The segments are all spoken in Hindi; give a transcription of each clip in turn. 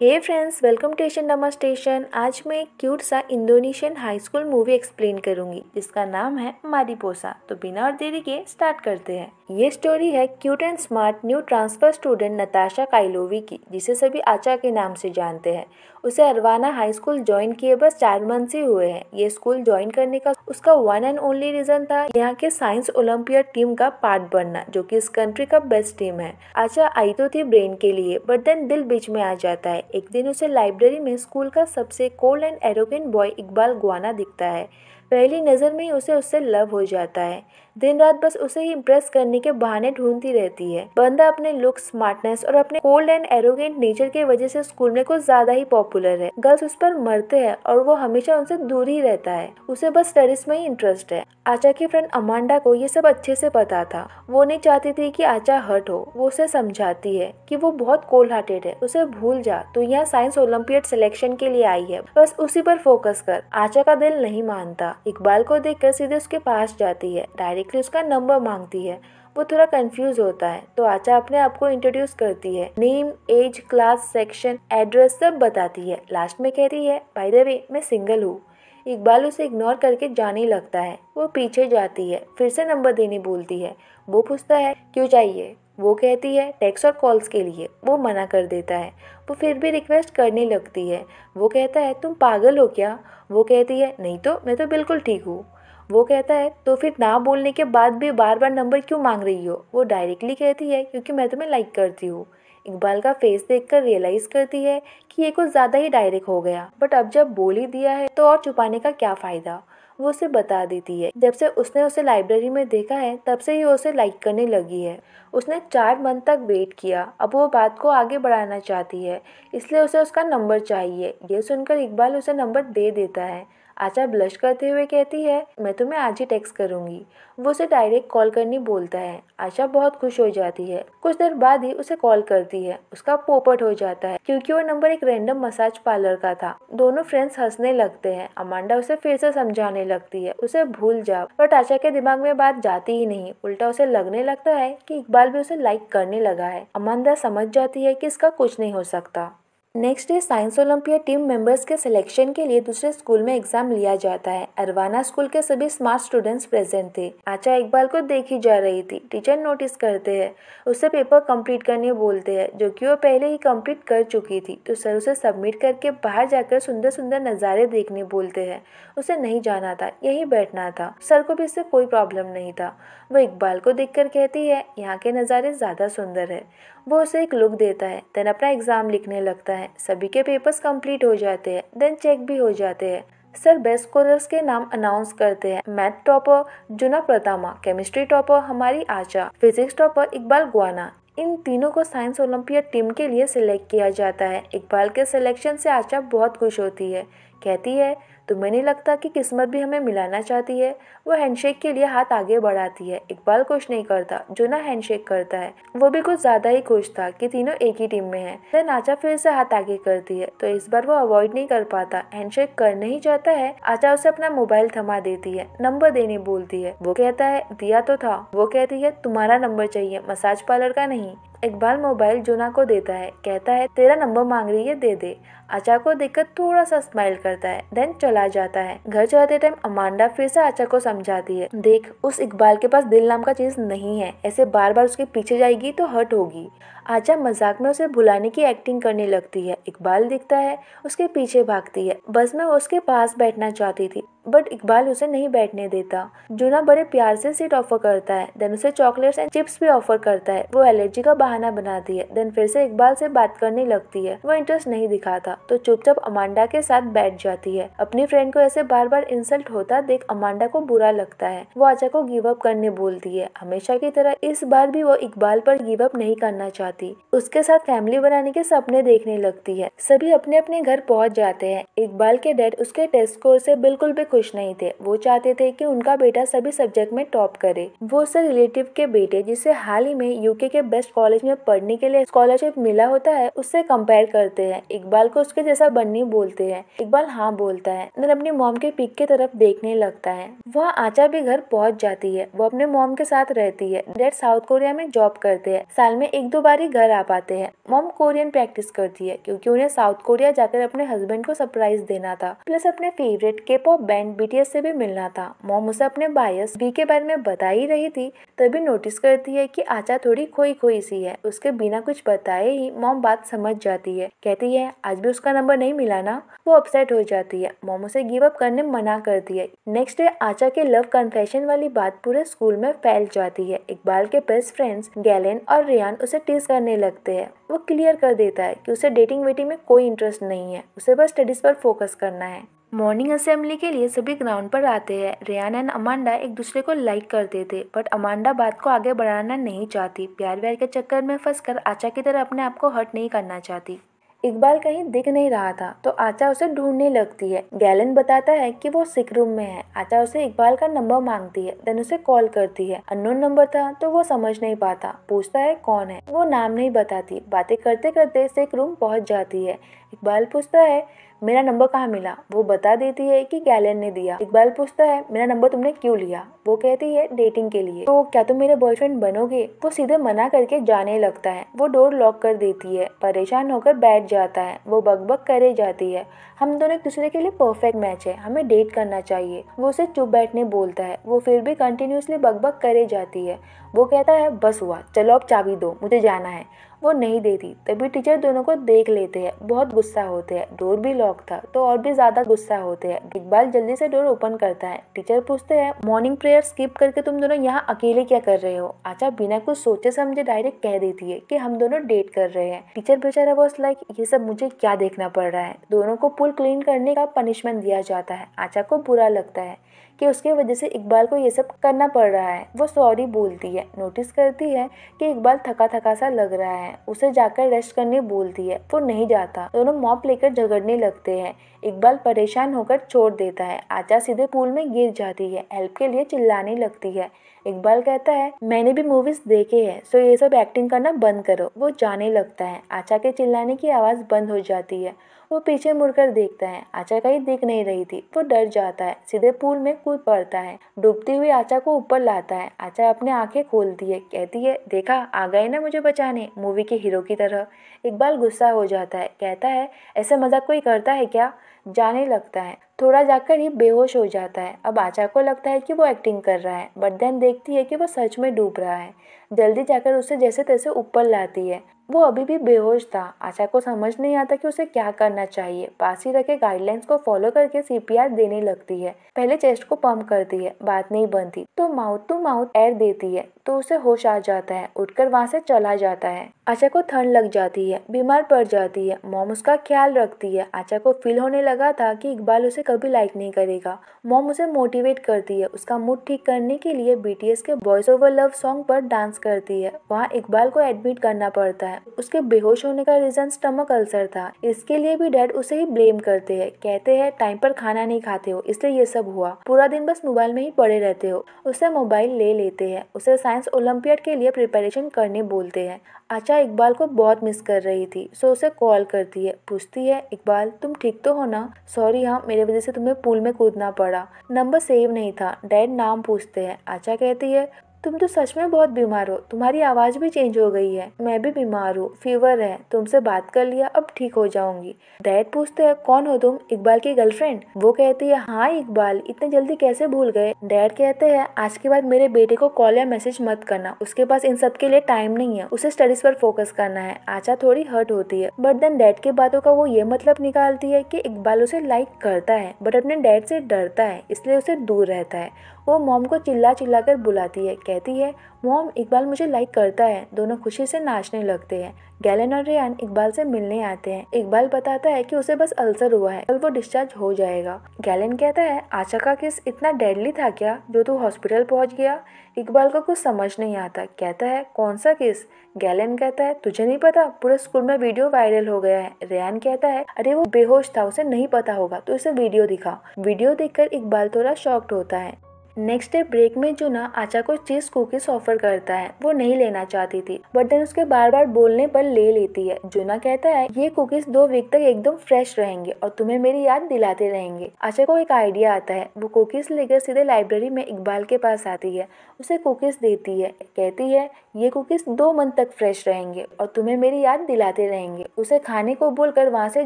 हे फ्रेंड्स वेलकम एशियन नमा स्टेशन आज मैं एक क्यूट सा Indonesian high school movie explain करूंगी जिसका नाम है मारीपोसा तो बिना और देरी के स्टार्ट करते हैं ये स्टोरी है cute and smart new transfer student Natasha Kay Loovi की जिसे सभी आचा के नाम से जानते हैं उसे अरवाना हाई स्कूल ज्वाइन किए बस चार मंथ ही हुए हैं ये स्कूल ज्वाइन करने का उसका वन एंड ओनली रीजन था यहाँ के साइंस ओलंपियड टीम का पार्ट बनना जो कि इस कंट्री का बेस्ट टीम है आशा अच्छा, आई तो थी ब्रेन के लिए बट देन दिल बीच में आ जाता है एक दिन उसे लाइब्रेरी में स्कूल का सबसे cold and arrogant boy Iqbal Guanna दिखता है पहली नज़र में ही उसे उससे लव हो जाता है दिन रात बस उसे ही इम्प्रेस करने के बहाने ढूंढती रहती है बंदा अपने लुक स्मार्टनेस और अपने कोल्ड एंड एरोगेंट नेचर की वजह से स्कूल में कुछ ज्यादा ही पॉपुलर है गर्ल्स उस पर मरते हैं और वो हमेशा उनसे दूर ही रहता है उसे बस स्टडीज में ही इंटरेस्ट है आचा की फ्रेंड अमांडा को ये सब अच्छे से पता था वो नहीं चाहती थी कि आचा हर्ट हो वो उसे समझाती है कि वो बहुत कोल्ड हार्टेड है उसे भूल जा तो यहाँ साइंस ओलम्पियड सिलेक्शन के लिए आई है बस उसी पर फोकस कर आचा का दिल नहीं मानता इकबाल को देखकर सीधे उसके पास जाती है डायरेक्ट देखकर उसका नंबर मांगती है वो थोड़ा कंफ्यूज होता है तो आचा अपने आप को इंट्रोड्यूस करती है name as class section address सब बताती है लास्ट में कहती है बाय द वे मैं सिंगल हूँ इकबाल उसे इग्नोर करके जाने लगता है वो पीछे जाती है फिर से नंबर देने बोलती है वो पूछता है क्यों चाहिए वो कहती है टैक्स और कॉल्स के लिए वो मना कर देता है वो फिर भी रिक्वेस्ट करने लगती है वो कहता है तुम पागल हो क्या वो कहती है नहीं तो मैं तो बिल्कुल ठीक हूँ वो कहता है तो फिर ना बोलने के बाद भी बार बार नंबर क्यों मांग रही हो वो डायरेक्टली कहती है क्योंकि मैं तुम्हें लाइक करती हूँ इकबाल का फेस देखकर रियलाइज़ करती है कि ये कुछ ज़्यादा ही डायरेक्ट हो गया बट अब जब बोल ही दिया है तो और छुपाने का क्या फ़ायदा वो उसे बता देती है जब से उसने उसे लाइब्रेरी में देखा है तब से ही उसे लाइक करने लगी है उसने चार मंथ तक वेट किया अब वो बात को आगे बढ़ाना चाहती है इसलिए उसे उसका नंबर चाहिए ये सुनकर इकबाल उसे नंबर दे देता है आशा ब्लश करते हुए कहती है मैं तुम्हें आज ही टेक्स्ट करूंगी वो उसे डायरेक्ट कॉल करनी बोलता है आशा बहुत खुश हो जाती है कुछ देर बाद ही उसे कॉल करती है उसका पोपट हो जाता है क्योंकि वो नंबर एक रैंडम मसाज पार्लर का था दोनों फ्रेंड्स हंसने लगते हैं अमांडा उसे फिर से समझाने लगती है उसे भूल जाओ बट आशा के दिमाग में बात जाती ही नहीं उल्टा उसे लगने लगता है की इकबाल भी उसे लाइक करने लगा है अमांडा समझ जाती है की इसका कुछ नहीं हो सकता next day science olympiad team members के सिलेक्शन के लिए दूसरे स्कूल में एग्जाम लिया जाता है अरवाना स्कूल के सभी स्मार्ट स्टूडेंट्स प्रेजेंट थे आचा इकबाल को देखी जा रही थी टीचर नोटिस करते हैं उसे पेपर कंप्लीट करने बोलते हैं जो कि वो पहले ही कंप्लीट कर चुकी थी तो सर उसे सबमिट करके बाहर जाकर सुंदर सुंदर नज़ारे देखने बोलते हैं उसे नहीं जाना था यही बैठना था सर को भी इससे कोई प्रॉब्लम नहीं था वो इकबाल को देख कहती है यहाँ के नज़ारे ज़्यादा सुंदर है वो उसे एक लुक देता है देन अपना एग्ज़ाम लिखने लगता है सभी के पेपर्स कंप्लीट हो जाते हैं देन चेक भी हो जाते हैं सर बेस्ट कॉलर्स के नाम अनाउंस करते हैं मैथ टॉपर जुना प्रतामा केमिस्ट्री टॉपर हमारी Acha physics topper Iqbal Guanna इन तीनों को साइंस ओलंपियड टीम के लिए सिलेक्ट किया जाता है इकबाल के सिलेक्शन से आचा बहुत खुश होती है कहती है तुम्हें तो नहीं लगता कि किस्मत भी हमें मिलाना चाहती है वो हैंडशेक के लिए हाथ आगे बढ़ाती है इकबाल खुश नहीं करता जो ना हैंडशेक करता है वो भी कुछ ज्यादा ही खुश था कि तीनों एक ही टीम में है तो नाचा फिर से हाथ आगे करती है तो इस बार वो अवॉइड नहीं कर पाता हैंडशेक करना ही चाहता है आचा उसे अपना मोबाइल थमा देती है नंबर देने बोलती है वो कहता है दिया तो था वो कहती है तुम्हारा नंबर चाहिए मसाज पार्लर का नहीं इकबाल मोबाइल जोना को देता है कहता है तेरा नंबर मांग रही है दे दे आचा को देखकर थोड़ा सा स्माइल करता है देन चला जाता है घर जाते टाइम अमांडा फिर से आचा को समझाती है देख उस इकबाल के पास दिल नाम का चीज नहीं है ऐसे बार बार उसके पीछे जाएगी तो हर्ट होगी आचा मजाक में उसे भुलाने की एक्टिंग करने लगती है इकबाल दिखता है उसके पीछे भागती है बस में उसके पास बैठना चाहती थी बट इकबाल उसे नहीं बैठने देता जूना बड़े प्यार से सीट ऑफर करता है देन उसे चॉकलेट्स एंड चिप्स भी ऑफर करता है वो एलर्जी का बहाना बनाती है देन फिर से इकबाल से बात करने लगती है वो इंटरेस्ट नहीं दिखाता तो चुपचाप अमांडा के साथ बैठ जाती है अपनी फ्रेंड को ऐसे बार बार इंसल्ट होता देख अमांडा को बुरा लगता है वो आचा को गिव अप करने बोलती है हमेशा की तरह इस बार भी वो इकबाल पर गिव अप नहीं करना चाहती पाती उसके साथ फैमिली बनाने के सपने देखने लगती है सभी अपने अपने घर पहुंच जाते हैं इकबाल के डैड उसके टेस्ट स्कोर से बिल्कुल भी खुश नहीं थे वो चाहते थे कि उनका बेटा सभी सब्जेक्ट में टॉप करे वो उससे रिलेटिव के बेटे जिसे हाल ही में यूके के बेस्ट कॉलेज में पढ़ने के लिए स्कॉलरशिप मिला होता है उससे कंपेयर करते हैं इकबाल को उसके जैसा बननी बोलते हैं इकबाल हाँ बोलता है देन अपनी मोम के पिक की तरफ देखने लगता है वह आचा भी घर पहुंच जाती है वो अपने मोम के साथ रहती है डैड साउथ कोरिया में जॉब करते हैं साल में एक दो बार ही घर आ पाते हैं मॉम कोरियन प्रैक्टिस करती है क्योंकि उन्हें साउथ कोरिया जाकर अपने हस्बैंड को सरप्राइज देना था प्लस अपने फेवरेट के पॉप बैंड बीटीएस से भी मिलना था मॉम उसे अपने बायस बी के बारे में बता ही रही थी तभी नोटिस करती है की आचा थोड़ी खोई खोई सी है उसके बिना कुछ बताए ही मॉम बात समझ जाती है कहती है आज भी उसका नंबर नहीं मिला ना वो अपसेट हो जाती है मॉम उसे गिव अप करने मना करती है नेक्स्ट डे आचा के लव कन्फेशन वाली बात पूरे स्कूल में फैल जाती है इकबाल के बेस्ट फ्रेंड्स गैलेन और रियान उसे टीस करने लगते हैं वो क्लियर कर देता है कि उसे डेटिंग वेटिंग में कोई इंटरेस्ट नहीं है उसे बस स्टडीज़ पर फोकस करना है मॉर्निंग असेंबली के लिए सभी ग्राउंड पर आते हैं रियान एंड अमांडा एक दूसरे को लाइक करते थे बट अमांडा बात को आगे बढ़ाना नहीं चाहती प्यार व्यार के चक्कर में फंसकर आचा की तरह अपने आप को हर्ट नहीं करना चाहती इकबाल कहीं दिख नहीं रहा था तो आचा उसे ढूंढने लगती है गैलन बताता है कि वो सिक रूम में है आचा उसे इकबाल का नंबर मांगती है देन उसे कॉल करती है अननोन नंबर था तो वो समझ नहीं पाता पूछता है कौन है वो नाम नहीं बताती बातें करते करते सिक रूम पहुंच जाती है इकबाल पूछता है मेरा नंबर कहाँ मिला वो बता देती है कि गैलन ने दिया इकबाल पूछता है मेरा नंबर तुमने क्यों लिया वो कहती है डेटिंग के लिए तो क्या तुम मेरे बॉयफ्रेंड बनोगे वो सीधे मना करके जाने लगता है वो डोर लॉक कर देती है परेशान होकर बैठ जाता है वो बकबक करे जाती है हम दोनों एक दूसरे के लिए परफेक्ट मैच है हमें डेट करना चाहिए वो उसे चुप बैठने बोलता है वो फिर भी कंटिन्यूसली बकबक करे जाती है वो कहता है बस हुआ चलो अब चाबी दो मुझे जाना है वो नहीं देती तभी टीचर दोनों को देख लेते हैं बहुत गुस्सा होते हैं डोर भी लॉक था तो और भी ज्यादा गुस्सा होते हैं इकबाल जल्दी से डोर ओपन करता है टीचर पूछते हैं मॉर्निंग प्रेयर स्किप करके तुम दोनों यहाँ अकेले क्या कर रहे हो आचा बिना कुछ सोचे समझे डायरेक्ट कह देती है की हम दोनों डेट कर रहे हैं टीचर बेचारा वॉज लाइक ये सब मुझे क्या देखना पड़ रहा है दोनों को पुल क्लीन करने का पनिशमेंट दिया जाता है आचा को बुरा लगता है कि उसके वजह से इकबाल को ये सब करना पड़ रहा है वो सॉरी बोलती है नोटिस करती है कि इकबाल थका थका सा लग रहा है उसे जाकर रेस्ट करने बोलती है वो नहीं जाता दोनों मॉप लेकर झगड़ने लगते हैं इकबाल परेशान होकर छोड़ देता है आचा सीधे पूल में गिर जाती है हेल्प के लिए चिल्लाने लगती है इकबाल कहता है मैंने भी मूवीज देखे हैं सो ये सब एक्टिंग करना बंद करो वो जाने लगता है आचा के चिल्लाने की आवाज़ बंद हो जाती है वो पीछे मुड़कर देखता है आचा कहीं दिख नहीं रही थी वो डर जाता है सीधे पूल में कूद पड़ता है डूबती हुई आचा को ऊपर लाता है आचा अपने आंखें खोलती है कहती है देखा आ गए ना मुझे बचाने मूवी के हीरो की तरह इकबाल गुस्सा हो जाता है कहता है ऐसे मजाक कोई करता है क्या जाने लगता है थोड़ा जाकर ही बेहोश हो जाता है अब आचा को लगता है कि वो एक्टिंग कर रहा है बट देन देखती है कि वो सच में डूब रहा है जल्दी जाकर उसे जैसे तैसे ऊपर लाती है वो अभी भी बेहोश था आशा को समझ नहीं आता कि उसे क्या करना चाहिए पास ही रखे गाइडलाइंस को फॉलो करके सीपीआर देने लगती है पहले चेस्ट को पंप करती है बात नहीं बनती तो माउथ टू माउथ एयर देती है तो उसे होश आ जाता है उठकर वहाँ से चला जाता है आशा को ठंड लग जाती है बीमार पड़ जाती है मोम उसका ख्याल रखती है आशा को फील होने लगा था कि इकबाल उसे कभी लाइक नहीं करेगा मोम उसे मोटिवेट करती है उसका मूड ठीक करने के लिए बीटीएस के बॉयस ओवर लव सॉन्ग पर डांस करती है वहाँ इकबाल को एडमिट करना पड़ता है है उसके बेहोश होने का रीजन स्टमक अल्सर था इसके लिए भी डैड उसे ही ब्लेम करते हैं कहते हैं टाइम पर खाना नहीं खाते हो इसलिए ये सब हुआ पूरा दिन बस मोबाइल में ही पड़े रहते हो उसे मोबाइल ले लेते हैं उसे साइंस ओलंपियड के लिए प्रिपरेशन करने बोलते हैं आचा अच्छा, इकबाल को बहुत मिस कर रही थी सो उसे कॉल करती है पूछती है इकबाल तुम ठीक तो हो ना सॉरी हाँ मेरे वजह से तुम्हें पूल में कूदना पड़ा नंबर सेव नहीं था डैड नाम पूछते हैं आचा अच्छा, कहती है तुम तो सच में बहुत बीमार हो तुम्हारी आवाज़ भी चेंज हो गई है मैं भी बीमार हूँ फीवर है तुमसे बात कर लिया अब ठीक हो जाऊंगी दैद पूछते हैं कौन हो तुम इकबाल की गर्लफ्रेंड वो कहती है हाँ इकबाल इतने जल्दी कैसे भूल गए डैड कहते हैं आज के बाद मेरे बेटे को कॉल या मैसेज मत करना उसके पास इन सब के लिए टाइम नहीं है उसे स्टडीज पर फोकस करना है आचा थोड़ी हर्ट होती है बट देन डैड की बातों का वो ये मतलब निकालती है की इकबाल उसे लाइक करता है बट अपने डैड से डरता है इसलिए उसे दूर रहता है वो मोम को चिल्ला चिल्ला कर बुलाती है कहती है मोम इकबाल मुझे लाइक करता है दोनों खुशी से नाचने लगते हैं गैलन और रियान इकबाल से मिलने आते हैं इकबाल बताता है कि उसे बस अल्सर हुआ है कल वो डिस्चार्ज हो जाएगा गैलन कहता है आशा का केस इतना डेडली था क्या जो तू हॉस्पिटल पहुंच गया इकबाल को कुछ समझ नहीं आता कहता है कौन सा केस गैलन कहता है तुझे नहीं पता पूरे स्कूल में वीडियो वायरल हो गया है रियान कहता है अरे वो बेहोश था उसे नहीं पता होगा तो इसे वीडियो दिखा वीडियो देखकर इकबाल थोड़ा शॉक्ड होता है नेक्स्ट डे ब्रेक में जो ना आचा को चीज कुकीज ऑफर करता है वो नहीं लेना चाहती थी बट देन उसके बार बार बोलने पर ले लेती है ना कहता है ये कुकीज दो वीक तक एकदम फ्रेश रहेंगे और तुम्हें मेरी याद दिलाते रहेंगे आचा को एक आइडिया आता है वो कुकीज लेकर सीधे लाइब्रेरी में इकबाल के पास आती है उसे कुकीज देती है कहती है ये कुकीज दो मंथ तक फ्रेश रहेंगे और तुम्हें मेरी याद दिलाते रहेंगे उसे खाने को बोलकर वहाँ से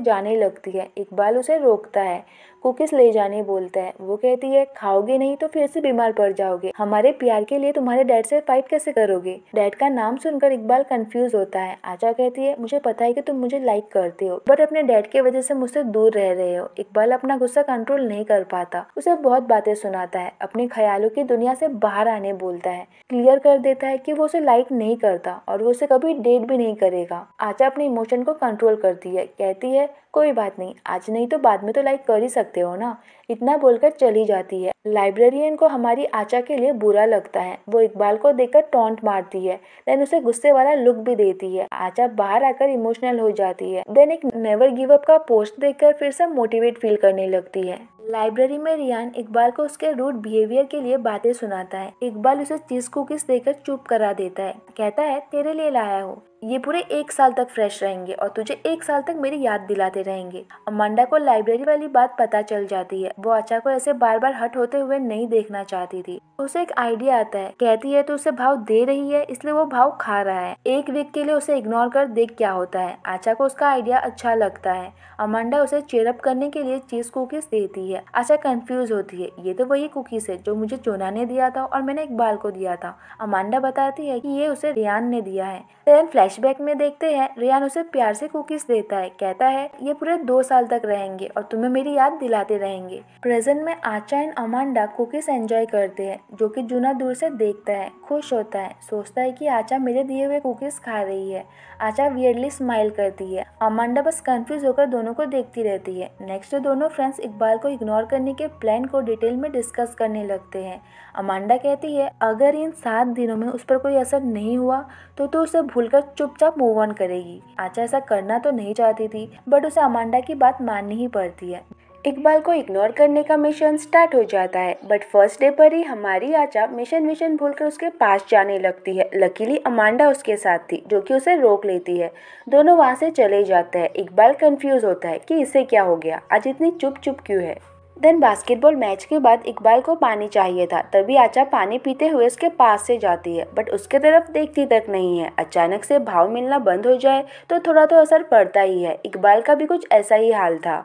जाने लगती है इकबाल उसे रोकता है कुकीज़ ले जाने बोलता है वो कहती है खाओगे नहीं तो फिर से बीमार पड़ जाओगे हमारे प्यार के लिए तुम्हारे डैड से फाइट कैसे करोगे डैड का नाम सुनकर इकबाल कंफ्यूज होता है आचा कहती है मुझे पता है कि तुम मुझे लाइक करते हो बट अपने डैड की वजह से मुझसे दूर रह रहे हो इकबाल अपना गुस्सा कंट्रोल नहीं कर पाता उसे बहुत बातें सुनाता है अपने ख्यालों की दुनिया से बाहर आने बोलता है क्लियर कर देता है कि वो उसे लाइक नहीं करता और वो उसे कभी डेट भी नहीं करेगा आचा अपने इमोशन को कंट्रोल करती है कहती है कोई बात नहीं आज नहीं तो बाद में तो लाइक कर ही सकता सकते हो ना इतना बोलकर चली जाती है लाइब्रेरियन को हमारी आचा के लिए बुरा लगता है वो इकबाल को देखकर टॉन्ट मारती है देन उसे गुस्से वाला लुक भी देती है आचा बाहर आकर इमोशनल हो जाती है देन एक नेवर गिव अप का पोस्ट देखकर फिर से मोटिवेट फील करने लगती है लाइब्रेरी में रियान इकबाल को उसके रूड बिहेवियर के लिए बातें सुनाता है इकबाल उसे चीज कुकीज देकर चुप करा देता है कहता है तेरे लिए लाया हो ये पूरे एक साल तक फ्रेश रहेंगे और तुझे एक साल तक मेरी याद दिलाते रहेंगे अमांडा को लाइब्रेरी वाली बात पता चल जाती है वो आचा को ऐसे बार बार हट होते हुए नहीं देखना चाहती थी उसे एक आइडिया आता है कहती है तो उसे भाव दे रही है इसलिए वो भाव खा रहा है एक वीक के लिए उसे इग्नोर कर देख क्या होता है आचा को उसका आइडिया अच्छा लगता है अमांडा उसे चेयरअप करने के लिए चीज कुकीज देती है आचा कंफ्यूज होती है ये तो वही कुकीज है जो मुझे चोना ने दिया था और मैंने इकबाल को दिया था अमांडा बताती है की ये उसे रियान ने दिया है फ्लैश फ्लैशबैक में देखते हैं रियान उसे प्यार से कुकीज देता है कहता है ये पूरे दो साल तक रहेंगे और तुम्हें मेरी याद दिलाते रहेंगे प्रेजेंट में आचा एंड अमांडा कुकीज एंजॉय करते हैं जो कि जूना दूर से देखता है खुश होता है सोचता है कि आचा मेरे दिए हुए कुकीज खा रही है आचा वियरली स्माइल करती है अमांडा बस कंफ्यूज होकर दोनों को देखती रहती है नेक्स्ट दोनों फ्रेंड्स इकबाल को इग्नोर करने के प्लान को डिटेल में डिस्कस करने लगते हैं अमांडा कहती है अगर इन सात दिनों में उस पर कोई असर नहीं हुआ तो तो उसे भूलकर चुपचाप मूव ऑन करेगी आचा ऐसा करना तो नहीं चाहती थी बट उसे अमांडा की बात माननी ही पड़ती है इकबाल को इग्नोर करने का मिशन स्टार्ट हो जाता है बट फर्स्ट डे पर ही हमारी आचा मिशन विशन भूलकर उसके पास जाने लगती है लकीली अमांडा उसके साथ थी जो कि उसे रोक लेती है दोनों वहाँ से चले जाते हैं इकबाल कंफ्यूज होता है कि इसे क्या हो गया आज इतनी चुप चुप क्यों है देन बास्केटबॉल मैच के बाद इकबाल को पानी चाहिए था तभी आचा पानी पीते हुए उसके पास से जाती है बट उसके तरफ देखती तक नहीं है अचानक से भाव मिलना बंद हो जाए तो थोड़ा तो असर पड़ता ही है इकबाल का भी कुछ ऐसा ही हाल था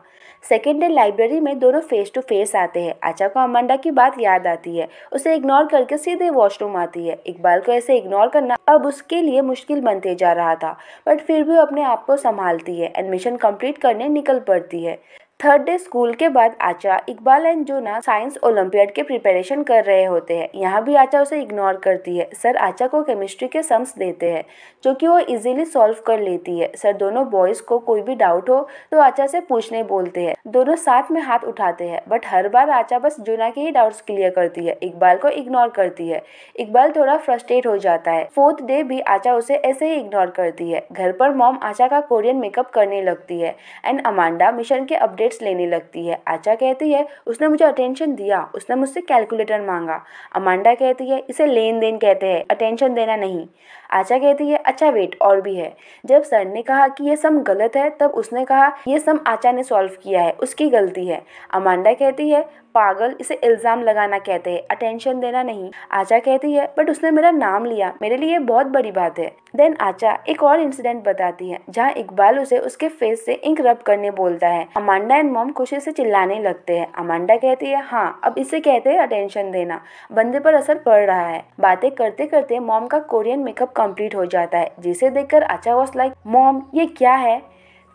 सेकेंड डे लाइब्रेरी में दोनों फेस टू फेस आते हैं आचा को अमांडा की बात याद आती है उसे इग्नोर करके सीधे वॉशरूम आती है इकबाल को ऐसे इग्नोर करना अब उसके लिए मुश्किल बनते जा रहा था बट फिर भी वो अपने आप को संभालती है एडमिशन कंप्लीट करने निकल पड़ती है थर्ड डे स्कूल के बाद Acha Iqbal and Juna science olympiad के प्रिपरेशन कर रहे होते हैं यहाँ भी आचा उसे इग्नोर करती है सर आचा को केमिस्ट्री के सम्स देते हैं जो कि वो इजीली सॉल्व कर लेती है सर दोनों बॉयज को कोई भी डाउट हो तो आचा से पूछने बोलते हैं दोनों साथ में हाथ उठाते हैं बट हर बार आचा बस जोना के ही डाउट्स क्लियर करती है इकबाल को इग्नोर करती है इकबाल थोड़ा फ्रस्ट्रेट हो जाता है फोर्थ डे भी आचा उसे ऐसे ही इग्नोर करती है घर पर मॉम आचा का कोरियन मेकअप करने लगती है एंड अमांडा मिशन के अपडेट डेट्स लेने लगती है आचा कहती है उसने मुझे अटेंशन दिया उसने मुझसे कैलकुलेटर मांगा अमांडा कहती है इसे लेन देन कहते हैं अटेंशन देना नहीं आचा कहती है अच्छा वेट और भी है जब सर ने कहा कि ये सम गलत है तब उसने कहा यह सम आचा ने सॉल्व किया है उसकी गलती है अमांडा कहती है पागल इसे इल्ज़ाम लगाना कहते हैं अटेंशन देना नहीं आचा कहती है बट उसने मेरा नाम लिया मेरे लिए बहुत बड़ी बात है देन आचा एक और इंसिडेंट बताती है जहाँ इकबाल उसे उसके फेस से इंक रब करने बोलता है अमांडा एंड मॉम खुशी से चिल्लाने लगते हैं अमांडा कहती है हाँ अब इसे कहते हैं अटेंशन देना बंदे पर असर पड़ रहा है बातें करते करते मॉम का कोरियन मेकअप कंप्लीट हो जाता है जिसे देखकर आचा वॉज लाइक मॉम ये क्या है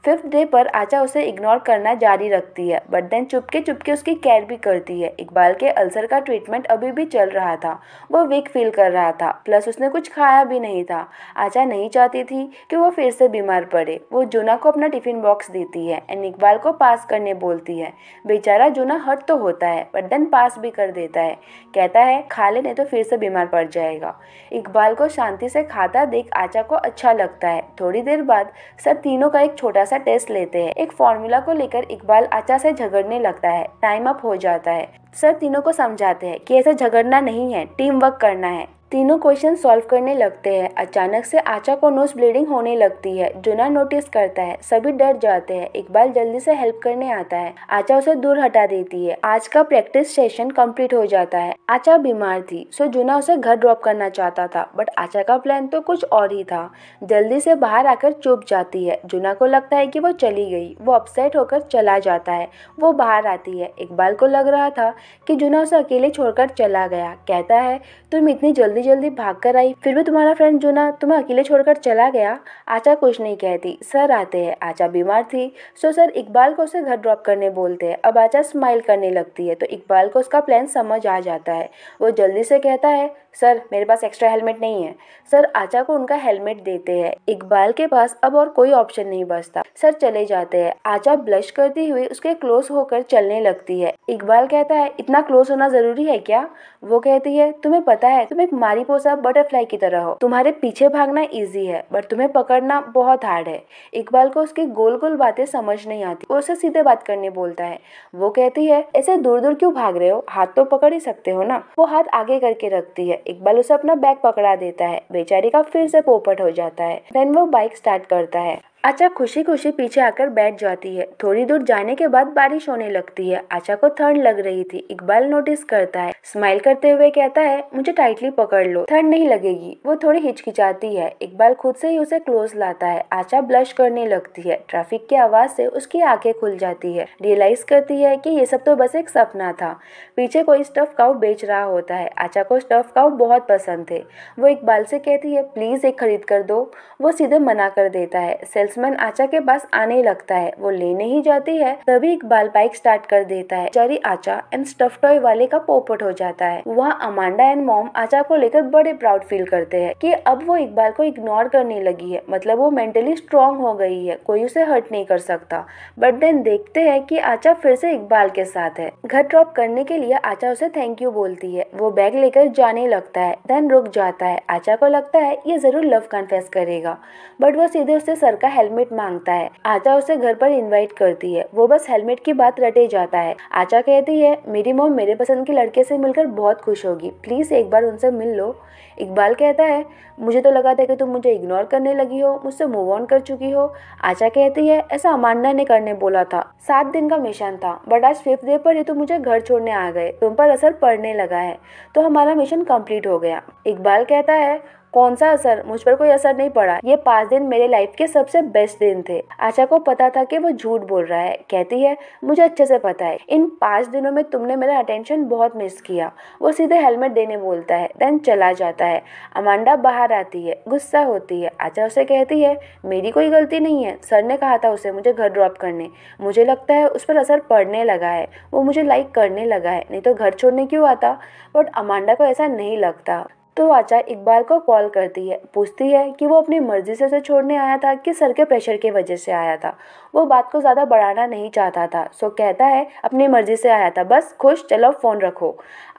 फिफ्थ डे पर आचा उसे इग्नोर करना जारी रखती है बट देन चुपके चुपके उसकी केयर भी करती है इकबाल के अल्सर का ट्रीटमेंट अभी भी चल रहा था वो वीक फील कर रहा था प्लस उसने कुछ खाया भी नहीं था आचा नहीं चाहती थी कि वो फिर से बीमार पड़े वो जूना को अपना टिफिन बॉक्स देती है एंड इकबाल को पास करने बोलती है बेचारा जूना हट तो होता है बट देन पास भी कर देता है कहता है खा ले नहीं तो फिर से बीमार पड़ जाएगा इकबाल को शांति से खाता देख आचा को अच्छा लगता है थोड़ी देर बाद सर तीनों का एक छोटा सा टेस्ट लेते हैं एक फॉर्मूला को लेकर इकबाल अच्छा से झगड़ने लगता है टाइम अप हो जाता है सर तीनों को समझाते हैं कि ऐसा झगड़ना नहीं है टीम वर्क करना है तीनों क्वेश्चन सॉल्व करने लगते हैं अचानक से आचा को नोज ब्लीडिंग होने लगती है जुना नोटिस करता है सभी डर जाते हैं इकबाल जल्दी से हेल्प करने आता है आचा उसे दूर हटा देती है आज का प्रैक्टिस सेशन कंप्लीट हो जाता है आचा बीमार थी सो जुना उसे घर ड्रॉप करना चाहता था बट आचा का प्लान तो कुछ और ही था जल्दी से बाहर आकर चुप जाती है जुना को लगता है कि वो चली गई वो अपसेट होकर चला जाता है वो बाहर आती है इकबाल को लग रहा था कि जुना उसे अकेले छोड़कर चला गया कहता है तुम इतनी जल्दी जल्दी जल्दी भाग कर आई फिर भी तुम्हारा फ्रेंड जो ना तुम्हें अकेले छोड़कर चला गया आचा कुछ नहीं कहती सर आते हैं आचा बीमार थी सो सर इकबाल को उसे घर ड्रॉप करने बोलते हैं अब आचा स्माइल करने लगती है तो इकबाल को उसका प्लान समझ आ जाता है वो जल्दी से कहता है सर मेरे पास एक्स्ट्रा हेलमेट नहीं है सर आचा को उनका हेलमेट देते हैं इकबाल के पास अब और कोई ऑप्शन नहीं बचता सर चले जाते हैं आचा ब्लश करती हुई उसके क्लोज होकर चलने लगती है इकबाल कहता है इतना क्लोज होना जरूरी है क्या वो कहती है तुम्हें पता है तुम एक मारीपोसा बटरफ्लाई की तरह हो तुम्हारे पीछे भागना इजी है बट तुम्हें पकड़ना बहुत हार्ड है इकबाल को उसकी गोल गोल बातें समझ नहीं आती वो उसे सीधे बात करने बोलता है वो कहती है ऐसे दूर दूर क्यों भाग रहे हो हाथ तो पकड़ ही सकते हो ना वो हाथ आगे करके रखती है इकबाल उसे अपना बैग पकड़ा देता है बेचारी का फिर से पोपट हो जाता है देन वो बाइक स्टार्ट करता है आचा खुशी खुशी पीछे आकर बैठ जाती है थोड़ी दूर जाने के बाद बारिश होने लगती है आचा को ठंड लग रही थी इकबाल नोटिस करता है स्माइल करते हुए कहता है मुझे टाइटली पकड़ लो ठंड नहीं लगेगी वो थोड़ी हिचकिचाती है इकबाल खुद से ही उसे क्लोज लाता है आचा ब्लश करने लगती है ट्रैफिक की आवाज से उसकी आंखें खुल जाती है रियलाइज करती है की ये सब तो बस एक सपना था पीछे कोई स्टफ काउ बेच रहा होता है आचा को स्टफ काउ बहुत पसंद थे वो इकबाल से कहती है प्लीज एक खरीद कर दो वो सीधे मना कर देता है सेल्फ सेल्समैन आचा के पास आने लगता है वो लेने ही जाती है तभी इकबाल बाइक स्टार्ट कर देता है बेचारी आचा एंड स्टफ टॉय वाले का पोपट हो जाता है वहाँ अमांडा एंड मॉम आचा को लेकर बड़े प्राउड फील करते हैं कि अब वो इकबाल को इग्नोर करने लगी है मतलब वो मेंटली स्ट्रांग हो गई है कोई उसे हर्ट नहीं कर सकता बट देन देखते हैं कि आचा फिर से इकबाल के साथ है घर ड्रॉप करने के लिए आचा उसे थैंक यू बोलती है वो बैग लेकर जाने लगता है देन रुक जाता है आचा को लगता है ये जरूर लव कन्फेस करेगा बट वो सीधे उसे सर का हेलमेट मांगता है आचा उसे घर पर इनवाइट करती है वो बस हेलमेट की बात रटे जाता है आचा कहती है मेरी मोम मेरे पसंद के लड़के से मिलकर बहुत खुश होगी प्लीज़ एक बार उनसे मिल लो इकबाल कहता है मुझे तो लगा था कि तुम मुझे इग्नोर करने लगी हो मुझसे मूव ऑन कर चुकी हो आचा कहती है ऐसा अमांडा ने करने बोला था सात दिन का मिशन था बट आज फिफ्थ डे पर ये तुम तो मुझे घर छोड़ने आ गए तुम पर असर पड़ने लगा है तो हमारा मिशन कंप्लीट हो गया इकबाल कहता है कौन सा असर मुझ पर कोई असर नहीं पड़ा ये पाँच दिन मेरे लाइफ के सबसे बेस्ट दिन थे आशा को पता था कि वो झूठ बोल रहा है कहती है मुझे अच्छे से पता है इन पाँच दिनों में तुमने मेरा अटेंशन बहुत मिस किया वो सीधे हेलमेट देने बोलता है देन चला जाता है अमांडा बाहर आती है गुस्सा होती है आशा उसे कहती है मेरी कोई गलती नहीं है सर ने कहा था उसे मुझे घर ड्रॉप करने मुझे लगता है उस पर असर पड़ने लगा है वो मुझे लाइक करने लगा है नहीं तो घर छोड़ने क्यों आता बट अमांडा को ऐसा नहीं लगता तो आचा इकबाल को कॉल करती है पूछती है कि वो अपनी मर्ज़ी से उसे छोड़ने आया था कि सर के प्रेशर की वजह से आया था वो बात को ज़्यादा बढ़ाना नहीं चाहता था सो कहता है अपनी मर्ज़ी से आया था बस खुश चलो फ़ोन रखो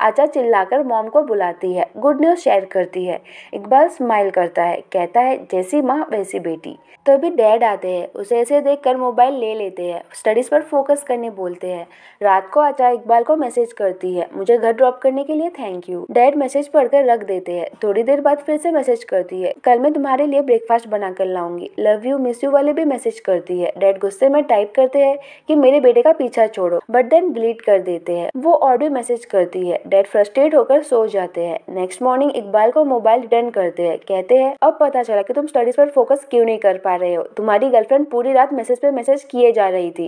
आचा चिल्लाकर मॉम को बुलाती है गुड न्यूज़ शेयर करती है इकबाल स्माइल करता है कहता है जैसी माँ वैसी बेटी तभी तो डैड आते हैं उसे ऐसे देख कर मोबाइल ले लेते हैं स्टडीज़ पर फोकस करने बोलते हैं रात को आचा इकबाल को मैसेज करती है मुझे घर ड्रॉप करने के लिए थैंक यू डैड मैसेज पढ़कर रख देते देते हैं थोड़ी देर बाद फिर से मैसेज करती है कल मैं तुम्हारे लिए ब्रेकफास्ट बना कर लाऊंगी लव यू मिस यू वाले भी मैसेज करती है डैड गुस्से में टाइप करते हैं कि मेरे बेटे का पीछा छोड़ो बट देन डिलीट कर देते हैं वो ऑडियो मैसेज करती है डैड फ्रस्ट्रेट होकर सो जाते हैं नेक्स्ट मॉर्निंग इकबाल को मोबाइल रिटर्न करते हैं कहते हैं अब पता चला कि तुम स्टडीज पर फोकस क्यों नहीं कर पा रहे हो तुम्हारी गर्लफ्रेंड पूरी रात मैसेज पे मैसेज किए जा रही थी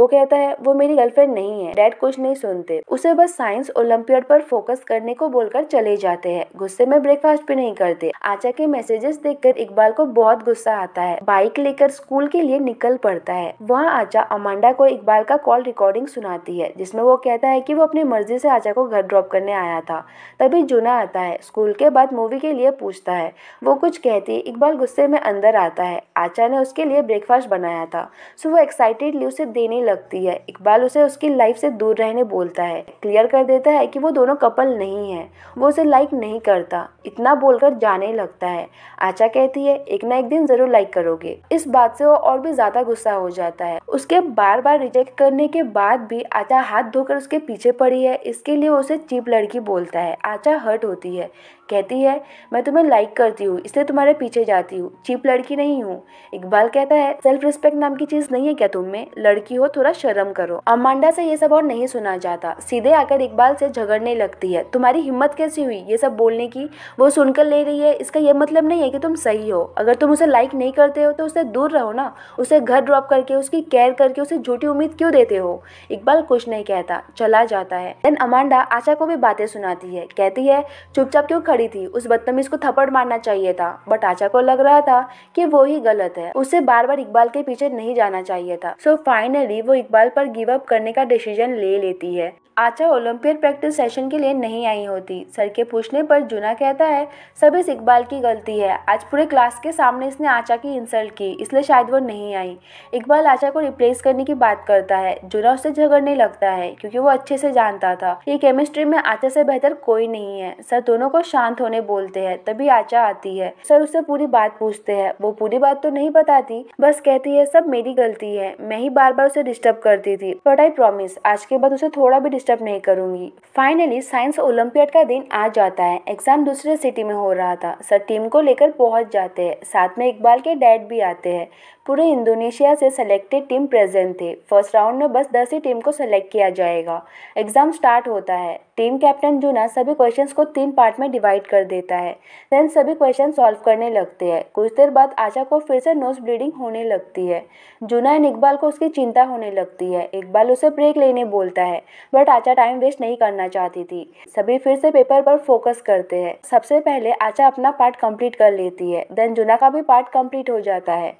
वो कहता है वो मेरी गर्लफ्रेंड नहीं है डैड कुछ नहीं सुनते उसे बस साइंस ओलंपियड पर फोकस करने को बोलकर चले जाते हैं गुस्से गुस्से में ब्रेकफास्ट भी नहीं करते आचा के मैसेजेस देखकर इकबाल को बहुत गुस्सा आता है बाइक लेकर स्कूल के लिए निकल पड़ता है वहाँ आचा अमांडा को इकबाल का कॉल रिकॉर्डिंग सुनाती है जिसमें वो कहता है कि वो अपनी मर्जी से आचा को घर ड्रॉप करने आया था तभी जुना आता है स्कूल के बाद मूवी के लिए पूछता है वो कुछ कहती इकबाल गुस्से में अंदर आता है आचा ने उसके लिए ब्रेकफास्ट बनाया था सो वो एक्साइटेडली उसे देने लगती है इकबाल उसे उसकी लाइफ से दूर रहने बोलता है क्लियर कर देता है कि वो दोनों कपल नहीं है वो उसे लाइक नहीं करता करता इतना बोलकर जाने लगता है आचा कहती है एक ना एक दिन जरूर लाइक करोगे इस बात से वो और भी ज्यादा गुस्सा हो जाता है उसके बार बार रिजेक्ट करने के बाद भी आचा हाथ धोकर उसके पीछे पड़ी है इसके लिए उसे चीप लड़की बोलता है आचा हर्ट होती है कहती है मैं तुम्हें लाइक करती हूँ इसलिए तुम्हारे पीछे जाती हूँ चीप लड़की नहीं हूँ इकबाल कहता है सेल्फ रिस्पेक्ट नाम की चीज़ नहीं है क्या तुम में लड़की हो थोड़ा शर्म करो अमांडा से ये सब और नहीं सुना जाता सीधे आकर इकबाल से झगड़ने लगती है तुम्हारी हिम्मत कैसी हुई ये सब बोलने की वो सुनकर ले रही है इसका यह मतलब नहीं है कि तुम सही हो अगर तुम उसे लाइक नहीं करते हो तो उससे दूर रहो ना उसे घर ड्रॉप करके उसकी केयर करके उसे झूठी उम्मीद क्यों देते हो इकबाल कुछ नहीं कहता चला जाता है देन अमांडा आशा को भी बातें सुनाती है कहती है चुपचाप क्यों खड़ी रही थी उस बदतमीज को थप्पड़ मारना चाहिए था बट आचा को लग रहा था कि वो ही गलत है उसे बार बार इकबाल के पीछे नहीं जाना चाहिए था सो so फाइनली वो इकबाल पर गिव अप करने का डिसीजन ले लेती है आचा ओलंपियड प्रैक्टिस सेशन के लिए नहीं आई होती सर के पूछने पर जुना कहता है सब इस इकबाल की गलती है आज पूरे क्लास के सामने इसने आचा की इंसल्ट की इसलिए शायद वो नहीं आई इकबाल आचा को रिप्लेस करने की बात करता है जुना उससे झगड़ने लगता है क्योंकि वो अच्छे से जानता था ये केमिस्ट्री में आचा से बेहतर कोई नहीं है सर दोनों को शांत होने बोलते हैं तभी आचा आती है सर उससे पूरी बात पूछते हैं वो पूरी बात तो नहीं बताती बस कहती है सब मेरी गलती है मैं ही बार बार उसे डिस्टर्ब करती थी बट आई प्रॉमिस आज के बाद उसे थोड़ा भी डिस्टर्ब डिस्टर्ब नहीं करूँगी फाइनली साइंस ओलंपियड का दिन आ जाता है एग्ज़ाम दूसरे सिटी में हो रहा था सर टीम को लेकर पहुँच जाते हैं साथ में इकबाल के डैड भी आते हैं पूरे इंडोनेशिया से सेलेक्टेड टीम प्रेजेंट थे फर्स्ट राउंड में बस दस ही टीम को सेलेक्ट किया जाएगा एग्ज़ाम स्टार्ट होता है टीम कैप्टन जूना सभी क्वेश्चन को तीन पार्ट में डिवाइड कर देता है देन सभी क्वेश्चन सॉल्व करने लगते हैं कुछ देर बाद आशा को फिर से नोज ब्लीडिंग होने लगती है जूना एंड इकबाल को उसकी चिंता होने लगती है इकबाल उसे ब्रेक लेने बोलता है बट आचा टाइम वेस्ट नहीं करना चाहती थी सभी फिर से पेपर पर फोकस करते हैं सबसे पहले आचा अपना पार्ट कंप्लीट कर लेती है देन जूना का भी पार्ट कंप्लीट हो जाता है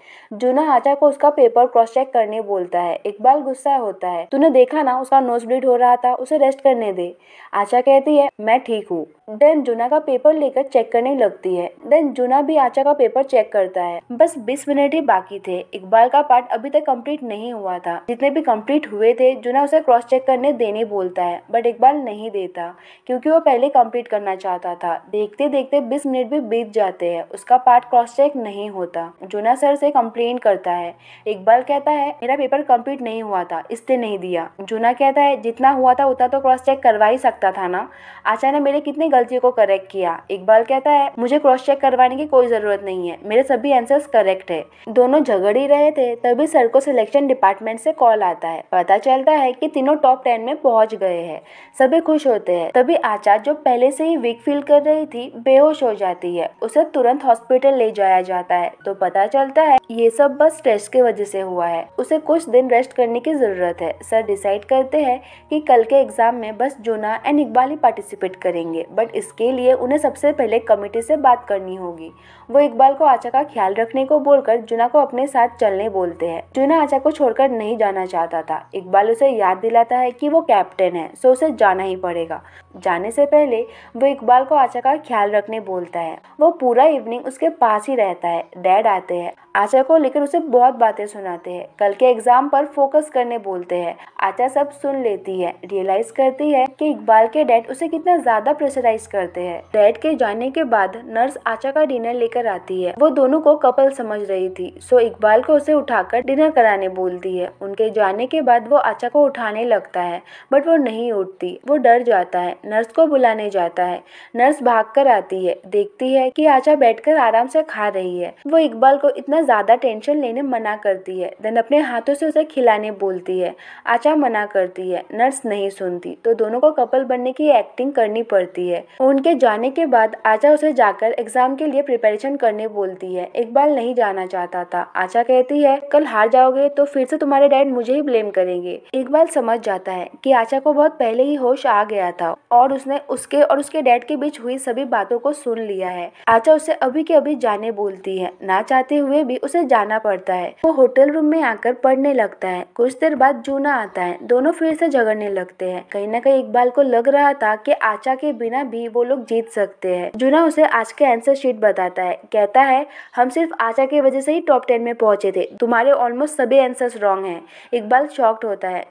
जुना आचा को उसका पेपर क्रॉस चेक करने बोलता है इकबाल गुस्सा होता है तूने देखा ना उसका नोज ब्लीड हो रहा था उसे रेस्ट करने दे आचा कहती है मैं ठीक हूँ देन जूना का पेपर लेकर चेक करने लगती है देन जूना भी आचा का पेपर चेक करता है बस बीस मिनट ही बाकी थे इकबाल का पार्ट अभी तक कंप्लीट नहीं हुआ था जितने भी कंप्लीट हुए थे जूना उसे क्रॉस चेक करने देने बोल बोलता है बट इकबाल नहीं देता क्योंकि वो पहले कंप्लीट करना चाहता था देखते देखते बीस मिनट भी बीत जाते हैं उसका पार्ट क्रॉस चेक नहीं होता जुना सर से कंप्लेन करता है इकबाल कहता है मेरा पेपर कंप्लीट नहीं हुआ था इसने नहीं दिया जुना कहता है जितना हुआ था उतना तो क्रॉस चेक करवा ही सकता था ना आचार्य मेरे कितनी गलतियों को करेक्ट किया इकबाल कहता है मुझे क्रॉस चेक करवाने की कोई ज़रूरत नहीं है मेरे सभी आंसर्स करेक्ट है दोनों झगड़ ही रहे थे तभी सर को सिलेक्शन डिपार्टमेंट से कॉल आता है पता चलता है कि तीनों टॉप टेन में पहुंच पहुंच गए हैं सभी खुश होते हैं तभी आचार्य जो पहले से ही वीक फील कर रही थी बेहोश हो जाती है उसे तुरंत हॉस्पिटल ले जाया जाता है तो पता चलता है ये सब बस स्ट्रेस के वजह से हुआ है उसे कुछ दिन रेस्ट करने की जरूरत है सर डिसाइड करते हैं कि कल के एग्जाम में बस जुना एंड इकबाल ही पार्टिसिपेट करेंगे बट इसके लिए उन्हें सबसे पहले कमेटी से बात करनी होगी वो इकबाल को आचा का ख्याल रखने को बोलकर जुना को अपने साथ चलने बोलते हैं जुना आचा को छोड़कर नहीं जाना चाहता था इकबाल उसे याद दिलाता है कि वो कैप्टन कैप्टन है सो उसे जाना ही पड़ेगा जाने से पहले वो इकबाल को आचा का ख्याल रखने बोलता है वो पूरा इवनिंग उसके पास ही रहता है डैड आते हैं आचा को लेकर उसे बहुत बातें सुनाते हैं कल के एग्जाम पर फोकस करने बोलते हैं आचा सब सुन लेती है रियलाइज करती है कि इकबाल के डैड उसे कितना ज्यादा प्रेशराइज करते हैं डैड के जाने के बाद नर्स आचा का डिनर लेकर आती है वो दोनों को कपल समझ रही थी सो इकबाल को उसे उठाकर डिनर कराने बोलती है उनके जाने के बाद वो आचा को उठाने लगता है बट वो नहीं उठती वो डर जाता है नर्स को बुलाने जाता है नर्स भाग कर आती है देखती है कि आचा बैठकर आराम से खा रही है वो इकबाल को इतना ज्यादा टेंशन लेने मना करती है देन अपने हाथों से उसे खिलाने बोलती है आचा मना करती है नर्स नहीं सुनती तो दोनों को कपल बनने की एक्टिंग करनी पड़ती है उनके जाने के बाद आचा उसे जाकर एग्जाम के लिए प्रिपरेशन करने बोलती है इकबाल नहीं जाना चाहता था आचा कहती है कल हार जाओगे तो फिर से तुम्हारे डैड मुझे ही ब्लेम करेंगे इकबाल समझ जाता है कि आचा को बहुत पहले ही होश आ गया था और उसने उसके और उसके डैड के बीच हुई सभी बातों को सुन लिया है आचा उसे अभी के अभी जाने बोलती है ना चाहते हुए भी उसे जाना पड़ता है वो होटल रूम में आकर पढ़ने लगता है कुछ देर बाद जूना आता है दोनों फिर से झगड़ने लगते हैं कहीं ना कहीं इकबाल को लग रहा था कि आचा के बिना भी वो लोग जीत सकते हैं जूना उसे आज के आंसर शीट बताता है कहता है हम सिर्फ आचा के वजह से ही टॉप टेन में पहुंचे थे तुम्हारे ऑलमोस्ट सभी आंसर रॉन्ग है इकबाल शॉक्ट होता है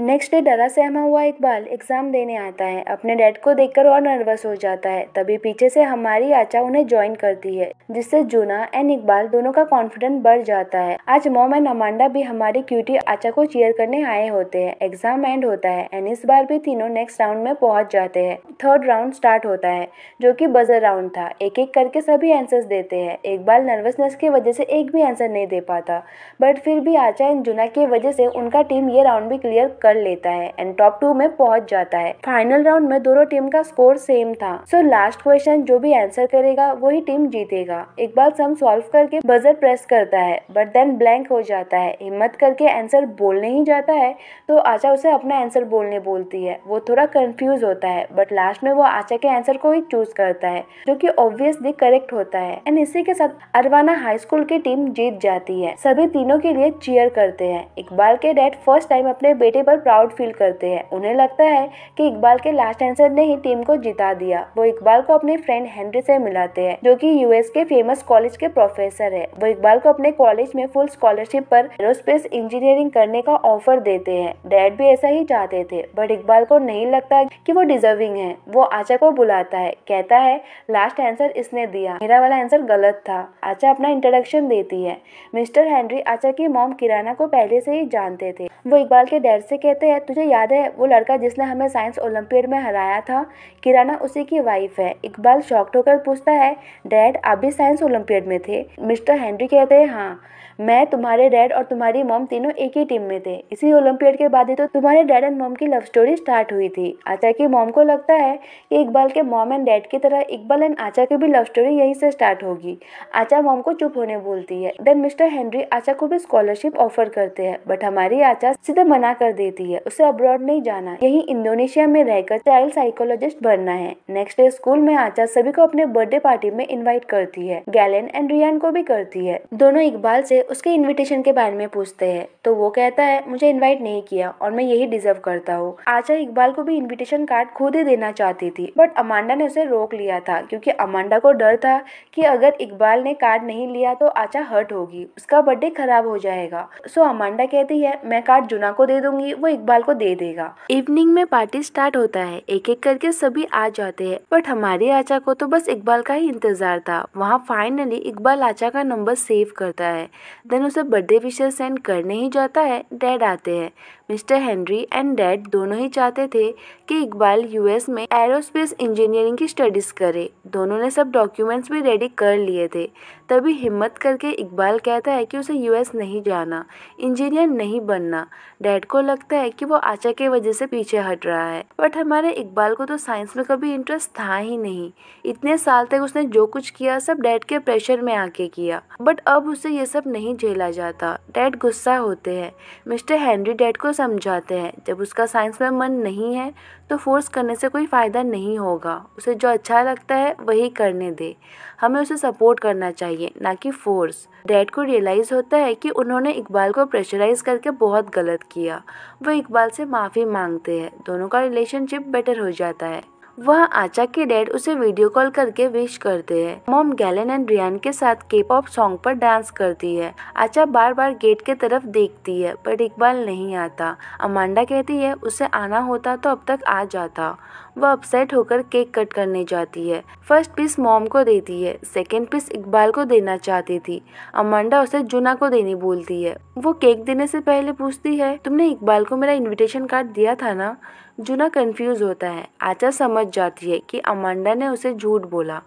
नेक्स्ट डे डरा सहमा हुआ इकबाल एग्ज़ाम देने आता है अपने डैड को देखकर और नर्वस हो जाता है तभी पीछे से हमारी आचा उन्हें ज्वाइन करती है जिससे जूना एंड इकबाल दोनों का कॉन्फिडेंस बढ़ जाता है आज मोम एंड अमांडा भी हमारी क्यूटी आचा को चेयर करने आए होते हैं एग्जाम एंड होता है एंड इस बार भी तीनों नेक्स्ट राउंड में पहुंच जाते हैं थर्ड राउंड स्टार्ट होता है जो की बजर राउंड था एक एक करके सभी आंसर देते हैं इकबाल नर्वसनेस की वजह से एक भी आंसर नहीं दे पाता बट फिर भी आचा एंड जूना की वजह से उनका टीम ये राउंड भी क्लियर कर कर लेता है एंड टॉप टू में पहुंच जाता है फाइनल राउंड में दोनों टीम का स्कोर सेम था सो लास्ट क्वेश्चन जो भी आंसर करेगा वही टीम जीतेगा एक बार सम सॉल्व करके बजर प्रेस करता है बट देन ब्लैंक हो जाता है हिम्मत करके आंसर बोलने ही जाता है तो आचा उसे अपना आंसर बोलने बोलती है वो थोड़ा कंफ्यूज होता है बट लास्ट में वो आचा के आंसर को ही चूज करता है जो कि ऑब्वियसली करेक्ट होता है एंड इसी के साथ अरवाना हाई स्कूल की टीम जीत जाती है सभी तीनों के लिए चीयर करते हैं इकबाल के डैड फर्स्ट टाइम अपने बेटे पर प्राउड फील करते हैं उन्हें लगता है कि इकबाल के लास्ट आंसर ने ही टीम को जिता दिया वो इकबाल को अपने फ्रेंड हेनरी से मिलाते हैं जो कि यूएस के फेमस कॉलेज के प्रोफेसर है वो इकबाल को अपने कॉलेज में फुल स्कॉलरशिप पर एरोस्पेस इंजीनियरिंग करने का ऑफर देते हैं डैड भी ऐसा ही चाहते थे बट इकबाल को नहीं लगता कि वो डिजर्विंग है वो आचा को बुलाता है कहता है लास्ट आंसर इसने दिया मेरा वाला आंसर गलत था आचा अपना इंट्रोडक्शन देती है मिस्टर हेनरी आचा की मॉम किराना को पहले से ही जानते थे वो इकबाल के डैड से कहते हैं तुझे याद है वो लड़का जिसने हमें साइंस ओलंपियड में हराया था किराना उसी की वाइफ है इकबाल शॉक्ड होकर पूछता है डैड आप भी साइंस ओलंपियड में थे मिस्टर हेनरी कहते हैं हाँ मैं तुम्हारे डैड और तुम्हारी मॉम तीनों एक ही टीम में थे इसी ओलंपियड के बाद ही तो तुम्हारे डैड एंड मॉम की लव स्टोरी स्टार्ट हुई थी आचा की मॉम को लगता है कि इकबाल के मॉम एंड डैड की तरह इकबाल एंड आचा की भी लव स्टोरी यहीं से स्टार्ट होगी आचा मॉम को चुप होने बोलती है देन मिस्टर हेनरी आचा को भी स्कॉलरशिप ऑफर करते हैं बट हमारी आचा सीधे मना कर देती देती है उसे अब्रॉड नहीं जाना यही इंडोनेशिया में रहकर चाइल्ड साइकोलॉजिस्ट बनना है नेक्स्ट डे स्कूल में आचा सभी को अपने बर्थडे पार्टी में इन्वाइट करती है गैलन एंड रियान को भी करती है दोनों इकबाल से उसके इन्विटेशन के बारे में पूछते हैं तो वो कहता है मुझे इन्वाइट नहीं किया और मैं यही डिजर्व करता हूँ आचा इकबाल को भी इन्विटेशन कार्ड खुद ही देना चाहती थी बट अमांडा ने उसे रोक लिया था क्योंकि अमांडा को डर था कि अगर इकबाल ने कार्ड नहीं लिया तो आचा हर्ट होगी उसका बर्थडे खराब हो जाएगा सो अमांडा कहती है मैं कार्ड जुना को दे दूंगी वो इकबाल को दे देगा इवनिंग में पार्टी स्टार्ट होता है एक एक करके सभी आ जाते हैं बट हमारे आचा को तो बस इकबाल का ही इंतजार था वहाँ फाइनली इकबाल आचा का नंबर सेव करता है देन उसे बर्थडे विशेष सेंड करने ही जाता है डैड आते हैं मिस्टर हेनरी एंड डैड दोनों ही चाहते थे कि इकबाल यूएस में एरोस्पेस इंजीनियरिंग की स्टडीज़ करे दोनों ने सब डॉक्यूमेंट्स भी रेडी कर लिए थे तभी हिम्मत करके इकबाल कहता है कि उसे यूएस नहीं जाना इंजीनियर नहीं बनना डैड को लगता है कि वो आचा के वजह से पीछे हट रहा है बट हमारे इकबाल को तो साइंस में कभी इंटरेस्ट था ही नहीं इतने साल तक उसने जो कुछ किया सब डैड के प्रेशर में आके किया बट अब उसे ये सब नहीं झेला जाता डैड गुस्सा होते हैं मिस्टर हेनरी डैड को समझाते हैं जब उसका साइंस में मन नहीं है तो फोर्स करने से कोई फ़ायदा नहीं होगा उसे जो अच्छा लगता है वही करने दे हमें उसे सपोर्ट करना चाहिए ना कि फोर्स डैड को रियलाइज़ होता है कि उन्होंने इकबाल को प्रेशराइज़ करके बहुत गलत किया वो इकबाल से माफ़ी मांगते हैं दोनों का रिलेशनशिप बेटर हो जाता है वह आचा के डैड उसे वीडियो कॉल करके विश करते हैं मॉम गैलन एंड रियान के साथ के पॉप सॉन्ग पर डांस करती है आचा बार बार गेट के तरफ देखती है पर इकबाल नहीं आता अमांडा कहती है उसे आना होता तो अब तक आ जाता वह अपसेट होकर केक कट करने जाती है फर्स्ट पीस मॉम को देती है सेकेंड पीस इकबाल को देना चाहती थी अमांडा उसे जुना को देनी बोलती है वो केक देने से पहले पूछती है तुमने इकबाल को मेरा इन्विटेशन कार्ड दिया था ना जूना कंफ्यूज होता है आचा समझ जाती है कि अमांडा ने उसे झूठ बोला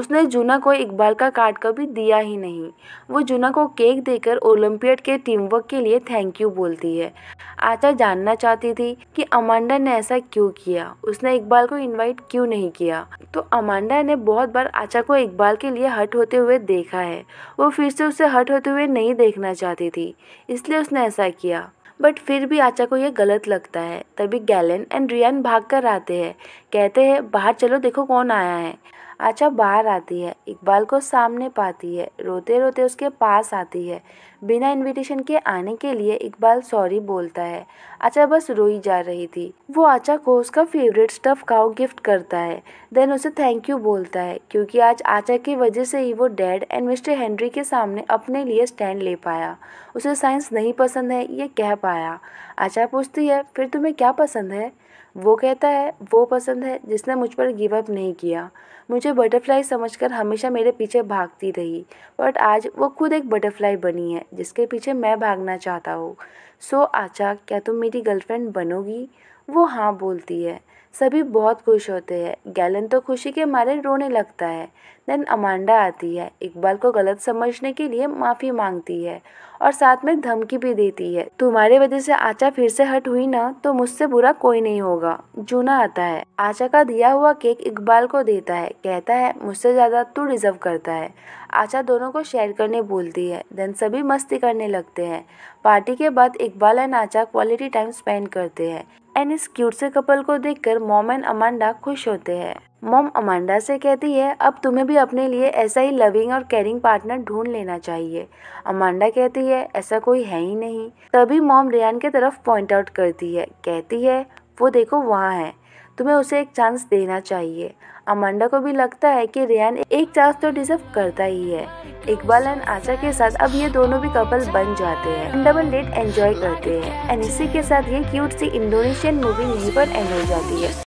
उसने जूना को इकबाल का कार्ड कभी दिया ही नहीं वो जूना को केक देकर ओलंपियड के टीमवर्क के लिए थैंक यू बोलती है आचा जानना चाहती थी कि अमांडा ने ऐसा क्यों किया उसने इकबाल को इन्वाइट क्यों नहीं किया तो अमांडा ने बहुत बार आचा को इकबाल के लिए हट होते हुए देखा है वो फिर से उसे हट होते हुए नहीं देखना चाहती थी इसलिए उसने ऐसा किया बट फिर भी आचा को यह गलत लगता है तभी गैलन एंड रियान भाग कर आते हैं कहते हैं बाहर चलो देखो कौन आया है आचा बाहर आती है इकबाल को सामने पाती है रोते रोते उसके पास आती है बिना इनविटेशन के आने के लिए इकबाल सॉरी बोलता है आचा बस रोई जा रही थी वो आचा को उसका फेवरेट स्टफ काउ गिफ्ट करता है देन उसे थैंक यू बोलता है क्योंकि आज आचा की वजह से ही वो डैड एंड मिस्टर हेनरी के सामने अपने लिए स्टैंड ले पाया उसे साइंस नहीं पसंद है ये कह पाया आचा पूछती है फिर तुम्हें क्या पसंद है वो कहता है वो पसंद है जिसने मुझ पर गिव अप नहीं किया मुझे बटरफ्लाई समझकर हमेशा मेरे पीछे भागती रही बट आज वो खुद एक बटरफ्लाई बनी है जिसके पीछे मैं भागना चाहता हूँ सो आचा क्या तुम मेरी गर्लफ्रेंड बनोगी वो हाँ बोलती है सभी बहुत खुश होते हैं गैलन तो खुशी के मारे रोने लगता है देन अमांडा आती है इकबाल को गलत समझने के लिए माफ़ी मांगती है और साथ में धमकी भी देती है तुम्हारी वजह से आचा फिर से हट हुई ना तो मुझसे बुरा कोई नहीं होगा जूना आता है आचा का दिया हुआ केक इकबाल को देता है कहता है मुझसे ज्यादा तू डिजर्व करता है आचा दोनों को शेयर करने बोलती है देन सभी मस्ती करने लगते हैं पार्टी के बाद Iqbal and Acha quality time spend करते हैं एंड इस क्यूट से कपल को देखकर मोम एंड अमांडा खुश होते हैं मॉम अमांडा से कहती है अब तुम्हें भी अपने लिए ऐसा ही लविंग और केयरिंग पार्टनर ढूंढ लेना चाहिए अमांडा कहती है ऐसा कोई है ही नहीं तभी मॉम रियान के तरफ पॉइंट आउट करती है कहती है वो देखो वहाँ है तुम्हें उसे एक चांस देना चाहिए अमांडा को भी लगता है कि रियान एक चांस तो डिजर्व करता ही है इकबाल एंड आशा के साथ अब ये दोनों भी कपल बन जाते हैं डबल डेट एंजॉय करते हैं एंड इसी के साथ ये क्यूट सी इंडोनेशियन मूवी यहीं पर एंड हो जाती है